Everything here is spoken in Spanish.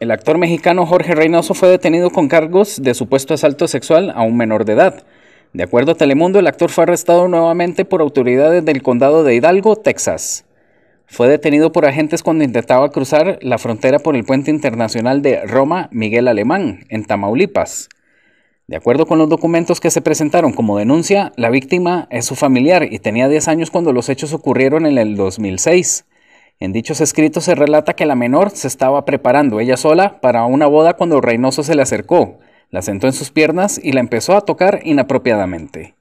El actor mexicano Jorge Reynoso fue detenido con cargos de supuesto asalto sexual a un menor de edad. De acuerdo a Telemundo, el actor fue arrestado nuevamente por autoridades del condado de Hidalgo, Texas. Fue detenido por agentes cuando intentaba cruzar la frontera por el puente internacional de Roma Miguel Alemán, en Tamaulipas. De acuerdo con los documentos que se presentaron como denuncia, la víctima es su familiar y tenía 10 años cuando los hechos ocurrieron en el 2006. En dichos escritos se relata que la menor se estaba preparando ella sola para una boda cuando el Reynoso se le acercó, la sentó en sus piernas y la empezó a tocar inapropiadamente.